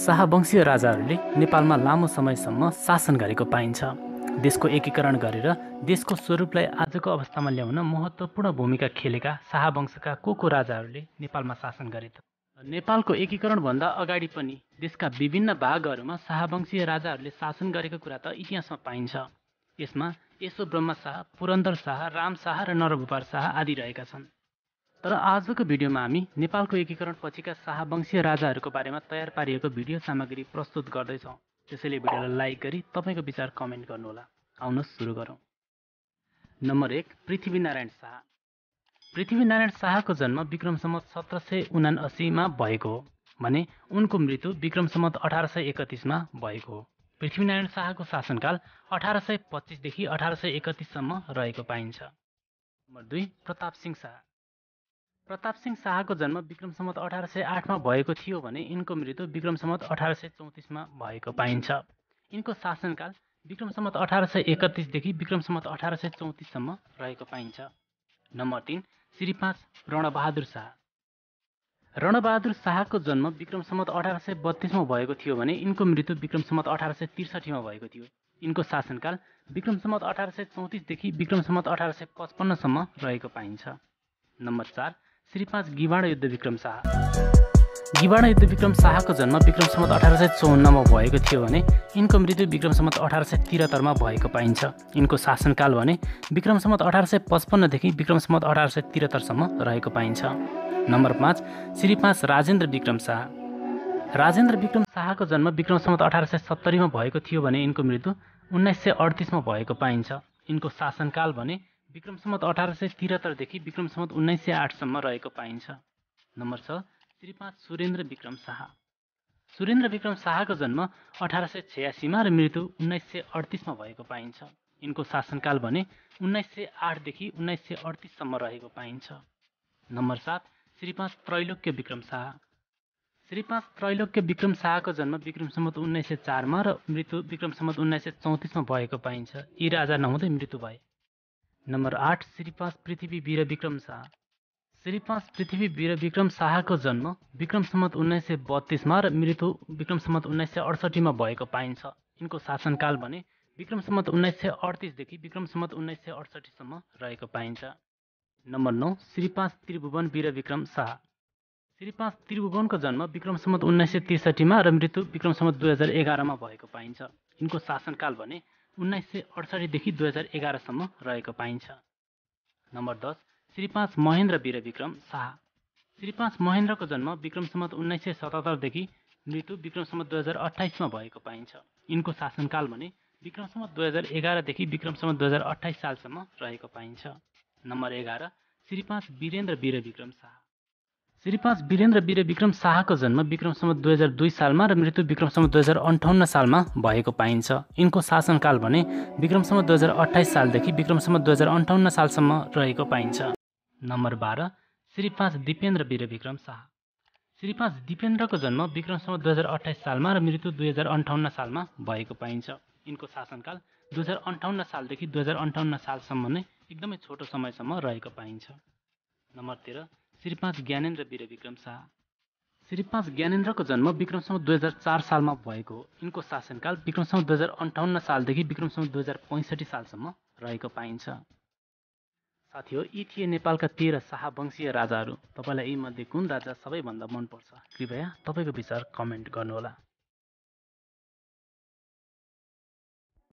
शाहवंशीय राजाहरूले नेपालमा लामो समयसम्म शासन गरेको पाइन्छ देशको एकीकरण गरेर देशको स्वरूपलाई आजको अवस्थामा ल्याउन महत्त्वपूर्ण भूमिका खेलेका शाहवंशका को को राजाहरूले नेपालमा शासन गरे त नेपालको एकीकरणभन्दा अगाडि पनि देशका विभिन्न भागहरूमा शाहवंशीय राजाहरूले शासन गरेको कुरा त इतिहासमा पाइन्छ यसमा यसो ब्रह्म शाह पुरन्दर शाह राम शाह र नरभुपार शाह आदि रहेका छन् तर आजको भिडियोमा हामी नेपालको एकीकरण पछिका शाहवंशीय राजाहरूको बारेमा तयार पारिएको भिडियो सामग्री प्रस्तुत गर्दैछौँ त्यसैले भिडियोलाई लाइक गरी तपाईँको विचार कमेन्ट गर्नुहोला आउनुहोस् सुरु गरौँ नम्बर एक पृथ्वीनारायण शाह पृथ्वीनारायण शाहको जन्म विक्रम सम्मत सत्र सय उनासीमा भएको हो भने उनको मृत्यु विक्रम सम्मत अठार सय एकतिसमा भएको हो पृथ्वीनारायण शाहको शासनकाल अठार सय पच्चिसदेखि अठार सय एकतिससम्म रहेको पाइन्छ नम्बर दुई प्रताप सिंह शाह प्रताप सिंह शाहको जन्म विक्रम सम्मत अठार सय आठमा भएको थियो भने यिनको मृत्यु विक्रम सम्मत अठार सय चौतिसमा भएको पाइन्छ यिनको शासनकाल विक्रम सम्मत अठार सय एकतिसदेखि विक्रम सम्मत अठार सय चौतिससम्म रहेको पाइन्छ नम्बर तिन श्री पाँच रणबहादुर शाह रणबहादुर शाहको जन्म विक्रम सम्मत अठार सय बत्तिसमा भएको थियो भने यिनको मृत्यु विक्रम सम्मत अठार सय त्रिसठीमा भएको थियो यिनको शासनकाल विक्रम सम्मत अठार सय चौतिसदेखि विक्रम सम्मत अठार सय पचपन्नसम्म रहेको पाइन्छ नम्बर चार श्री पाँच गिवाडा युद्ध विक्रम शाह गिवाडा युद्ध विक्रम शाहको जन्म विक्रम सम्मत अठार सय चौवन्नमा भएको थियो भने यिनको मृत्यु विक्रम सम्मत अठार सय त्रिहत्तरमा भएको पाइन्छ यिनको शासनकाल भने विक्रम सम्मत अठार सय पचपन्नदेखि विक्रम सम्मत अठार सय त्रिहत्तरसम्म रहेको पाइन्छ नम्बर पाँच श्री पाँच राजेन्द्र विक्रम शाह राजेन्द्र विक्रम शाहको जन्म विक्रम सम्मत अठार सय सत्तरीमा भएको थियो भने यिनको मृत्यु उन्नाइस सय अडतिसमा भएको पाइन्छ यिनको शासनकाल भने विक्रम सम्मत अठार सय त्रिहत्तरदेखि विक्रम सम्मत उन्नाइस सय आठसम्म रहेको पाइन्छ नम्बर छ पाँच सुरेन्द्र विक्रम शाह सुरेन्द्र विक्रम शाहको जन्म अठार सय छयासीमा र मृत्यु उन्नाइस सय अडतिसमा भएको पाइन्छ यिनको शासनकाल भने उन्नाइस सय आठदेखि उन्नाइस सय अडतिससम्म रहेको पाइन्छ नम्बर सात श्रीपाँच त्रैलोक्य विक्रम शाह श्रीपाँच त्रैलोक्य विक्रम शाहको जन्म विक्रम सम्मत उन्नाइस सय चारमा र मृत्यु विक्रम सम्मत उन्नाइस सय चौतिसमा भएको पाइन्छ यी राजा नहुँदै मृत्यु भए नम्बर आठ श्रीपाँच पृथ्वी वीर विक्रम शाह श्रीपाँच पृथ्वी वीर विक्रम शाहको जन्म विक्रम सम्मत उन्नाइस सय बत्तिसमा र मृत्यु विक्रम सम्मत उन्नाइस सय अडसठीमा भएको पाइन्छ यिनको शासनकाल भने विक्रम सम्मत उन्नाइस सय अडतिसदेखि विक्रम सम्मत उन्नाइस सय अडसठीसम्म रहेको पाइन्छ नम्बर नौ श्रीपाँच त्रिभुवन वीर विक्रम शाह श्रीपाँच त्रिभुवनको जन्म विक्रम सम्मत उन्नाइस सय त्रिसठीमा र मृत्यु विक्रम सम्मत दुई हजार एघारमा भएको पाइन्छ यिनको शासनकाल भने उन्नाइस सय अडसठीदेखि दुई हजार एघारसम्म रहेको पाइन्छ नम्बर दस श्री पाँच महेन्द्र विक्रम शाह श्री पाँच महेन्द्रको जन्म विक्रम सम्मत उन्नाइस सय सतहत्तरदेखि मृत्यु विक्रम सम्मत दुई हजार अठाइसमा भएको पाइन्छ यिनको शासनकाल भने विक्रम सम्मत दुई हजार एघारदेखि विक्रम सम्मत दुई हजार अठाइस सालसम्म रहेको पाइन्छ नम्बर एघार श्री पाँच वीरेन्द्र विक्रम शाह श्री पाँच वीरेन्द्र वीर विक्रम शाहको जन्म विक्रमसम्म दुई हजार दुई सालमा र मृत्यु विक्रमसम्म दुई हजार अन्ठाउन्न सालमा भएको पाइन्छ यिनको शासनकाल भने विक्रमसम्म दुई हजार अठाइस सालदेखि विक्रमसम्म दुई हजार अन्ठाउन्न सालसम्म रहेको पाइन्छ नम्बर बाह्र श्री पाँच दिपेन्द्र वीर विक्रम शाह श्री पाँच दिपेन्द्रको जन्म विक्रमसम्म दुई हजार अठाइस सालमा र मृत्यु दुई हजार अन्ठाउन्न सालमा भएको पाइन्छ यिनको शासनकाल दुई हजार अन्ठाउन्न सालदेखि दुई हजार अन्ठाउन्न सालसम्म नै एकदमै छोटो समयसम्म रहेको पाइन्छ नम्बर तेह्र श्री पाँच ज्ञानेन्द्र विक्रम शाह श्री पाँच ज्ञानेन्द्रको जन्म विक्रमसम्म दुई हजार चार सालमा भएको हो यिनको शासनकाल विक्रमसम्म दुई हजार अन्ठाउन्न सालदेखि विक्रमसम्म दुई हजार पैँसठी सालसम्म रहेको पाइन्छ साथी हो यी थिए नेपालका तेह्र शाहवंशीय राजाहरू तपाईँलाई यीमध्ये कुन राजा सबैभन्दा मनपर्छ कृपया तपाईँको विचार कमेन्ट गर्नुहोला